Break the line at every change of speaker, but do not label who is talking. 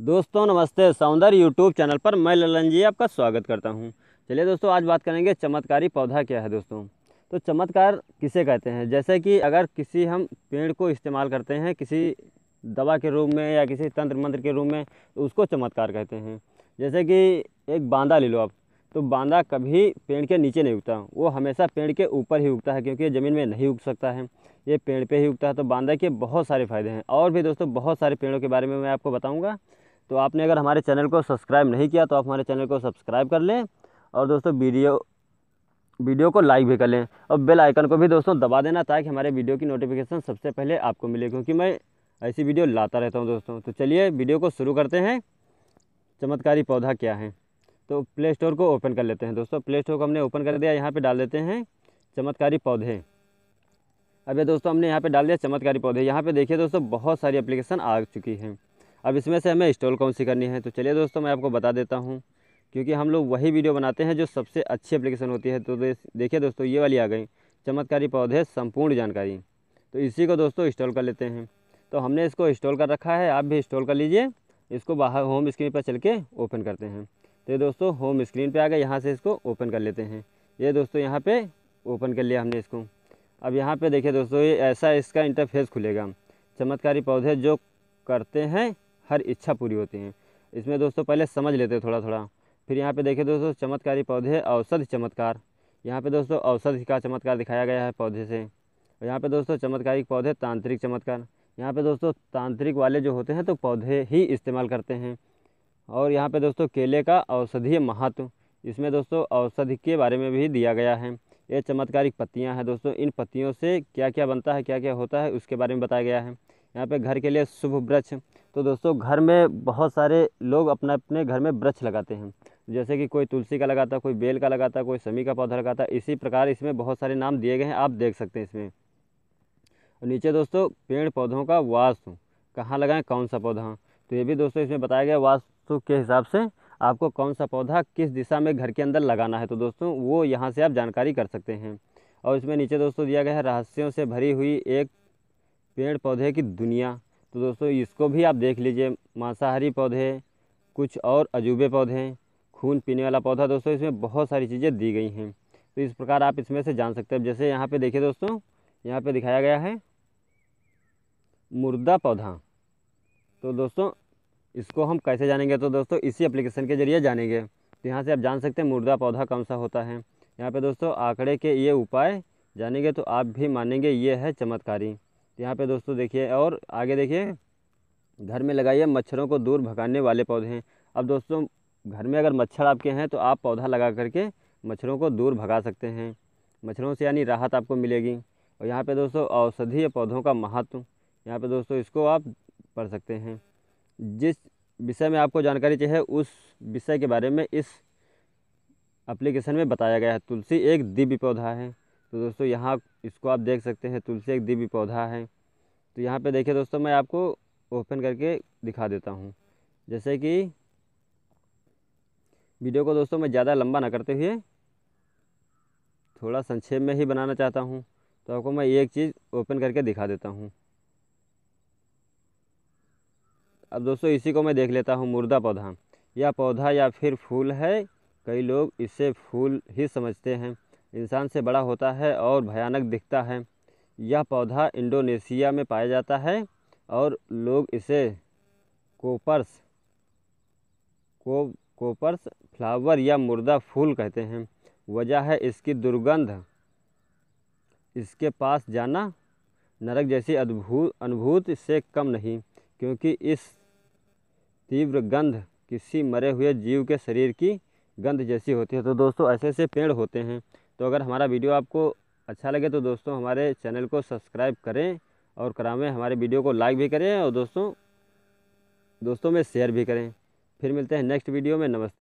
दोस्तों नमस्ते सौंदर्य यूट्यूब चैनल पर मैं ललन जी आपका स्वागत करता हूँ चलिए दोस्तों आज बात करेंगे चमत्कारी पौधा क्या है दोस्तों तो चमत्कार किसे कहते हैं जैसे कि अगर किसी हम पेड़ को इस्तेमाल करते हैं किसी दवा के रूप में या किसी तंत्र मंत्र के रूप में तो उसको चमत्कार कहते हैं जैसे कि एक बांदा ले लो आप तो बांदा कभी पेड़ के नीचे नहीं उगता वो हमेशा पेड़ के ऊपर ही उगता है क्योंकि ज़मीन में नहीं उग सकता है ये पेड़ पे ही उगता है तो बांदा के बहुत सारे फ़ायदे हैं और भी दोस्तों बहुत सारे पेड़ों के बारे में मैं आपको बताऊँगा तो आपने अगर हमारे चैनल को सब्सक्राइब नहीं किया तो आप हमारे चैनल को सब्सक्राइब कर लें और दोस्तों वीडियो वीडियो को लाइक भी कर लें और बेल आइकन को भी दोस्तों दबा देना ताकि हमारे वीडियो की नोटिफिकेशन सबसे पहले आपको मिले क्योंकि मैं ऐसी वीडियो लाता रहता हूं दोस्तों तो चलिए वीडियो को शुरू करते हैं चमत्कारी पौधा क्या है तो प्ले स्टोर को ओपन कर लेते हैं दोस्तों प्ले स्टोर को हमने ओपन कर दिया यहाँ पर डाल देते हैं चमत्कारी पौधे अब दोस्तों हमने यहाँ पर डाल दिया चमत्कारी पौधे यहाँ पर देखिए दोस्तों बहुत सारी अप्लीकेशन आ चुकी हैं अब इसमें से हमें इंस्टॉल कौन सी करनी है तो चलिए दोस्तों मैं आपको बता देता हूँ क्योंकि हम लोग वही वीडियो बनाते हैं जो सबसे अच्छी एप्लीकेशन होती है तो देखिए दोस्तों ये वाली आ गई चमत्कारी पौधे संपूर्ण जानकारी तो इसी को दोस्तों इंस्टॉल कर लेते हैं तो हमने इसको इंस्टॉल कर रखा है आप भी इंस्टॉल कर लीजिए इसको बाहर होम स्क्रीन पर चल के ओपन करते हैं तो ये दोस्तों होम स्क्रीन पे आ गए यहाँ से इसको ओपन कर लेते हैं ये दोस्तों यहाँ पे ओपन कर लिया हमने इसको अब यहाँ पे देखिए दोस्तों ये ऐसा इसका इंटरफेस खुलेगा चमत्कारी पौधे जो करते हैं हर इच्छा पूरी होती हैं इसमें दोस्तों पहले समझ लेते हैं थोड़ा थोड़ा फिर यहाँ पे देखिए दोस्तों चमत्कारी पौधे औषधि चमत्कार यहाँ पे दोस्तों औषधि का चमत्कार दिखाया गया है पौधे से और यहाँ पे दोस्तों चमत्कारी पौधे तांत्रिक चमत्कार यहाँ पे दोस्तों तांत्रिक वाले जो होते हैं तो पौधे ही इस्तेमाल करते हैं और यहाँ पे दोस्तों केले का औषधीय महत्व इसमें दोस्तों औषधि के बारे में भी दिया गया है ये चमत्कारिक पत्तियाँ हैं दोस्तों इन पत्तियों से क्या क्या बनता है क्या क्या होता है उसके बारे में बताया गया है यहाँ पे घर के लिए शुभ वृक्ष तो दोस्तों घर में बहुत सारे लोग अपने अपने घर में वृक्ष लगाते हैं जैसे कि कोई तुलसी का लगाता कोई बेल का लगाता कोई समी का पौधा लगाता इसी प्रकार इसमें बहुत सारे नाम दिए गए हैं आप देख सकते हैं इसमें और नीचे दोस्तों पेड़ पौधों का वास्तु कहाँ लगाएं कौन सा पौधा तो ये भी दोस्तों इसमें बताया गया वास्तु के हिसाब से आपको कौन सा पौधा किस दिशा में घर के अंदर लगाना है तो दोस्तों वो यहाँ से आप जानकारी कर सकते हैं और इसमें नीचे दोस्तों दिया गया है रहस्यों से भरी हुई एक पेड़ पौधे की दुनिया तो दोस्तों इसको भी आप देख लीजिए मांसाहारी पौधे कुछ और अजूबे पौधे खून पीने वाला पौधा दोस्तों इसमें बहुत सारी चीज़ें दी गई हैं तो इस प्रकार आप इसमें से जान सकते हैं जैसे यहाँ पे देखिए दोस्तों यहाँ पे दिखाया गया है मुर्दा पौधा तो दोस्तों इसको हम कैसे जानेंगे तो दोस्तों इसी एप्लीकेशन के ज़रिए जानेंगे तो यहाँ से आप जान सकते हैं मुर्दा पौधा कौन सा होता है यहाँ पर दोस्तों आंकड़े के ये उपाय जानेंगे तो आप भी मानेंगे ये है चमत्कारी तो यहाँ पे दोस्तों देखिए और आगे देखिए घर में लगाइए मच्छरों को दूर भगाने वाले पौधे हैं अब दोस्तों घर में अगर मच्छर आपके हैं तो आप पौधा लगा करके मच्छरों को दूर भगा सकते हैं मच्छरों से यानी राहत आपको मिलेगी और यहाँ पे दोस्तों औषधीय पौधों का महत्व यहाँ पे दोस्तों इसको आप पढ़ सकते हैं जिस विषय में आपको जानकारी चाहिए उस विषय के बारे में इस एप्लीकेशन में बताया गया है तुलसी एक दिव्य पौधा है तो दोस्तों यहाँ इसको आप देख सकते हैं तुलसी एक दिव्य पौधा है तो यहाँ पे देखिए दोस्तों मैं आपको ओपन करके दिखा देता हूँ जैसे कि वीडियो को दोस्तों मैं ज़्यादा लंबा ना करते हुए थोड़ा संक्षेप में ही बनाना चाहता हूँ तो आपको मैं एक चीज़ ओपन करके दिखा देता हूँ अब दोस्तों इसी को मैं देख लेता हूँ मुर्दा पौधा या पौधा या फिर फूल है कई लोग इसे फूल ही समझते हैं इंसान से बड़ा होता है और भयानक दिखता है यह पौधा इंडोनेशिया में पाया जाता है और लोग इसे कोपर्स को कोपर्स फ्लावर या मुर्दा फूल कहते हैं वजह है इसकी दुर्गंध इसके पास जाना नरक जैसी अद्भुत अनुभूत से कम नहीं क्योंकि इस तीव्र गंध किसी मरे हुए जीव के शरीर की गंध जैसी होती है तो दोस्तों ऐसे ऐसे पेड़ होते हैं तो अगर हमारा वीडियो आपको अच्छा लगे तो दोस्तों हमारे चैनल को सब्सक्राइब करें और करामें हमारे वीडियो को लाइक भी करें और दोस्तों दोस्तों में शेयर भी करें फिर मिलते हैं नेक्स्ट वीडियो में नमस्ते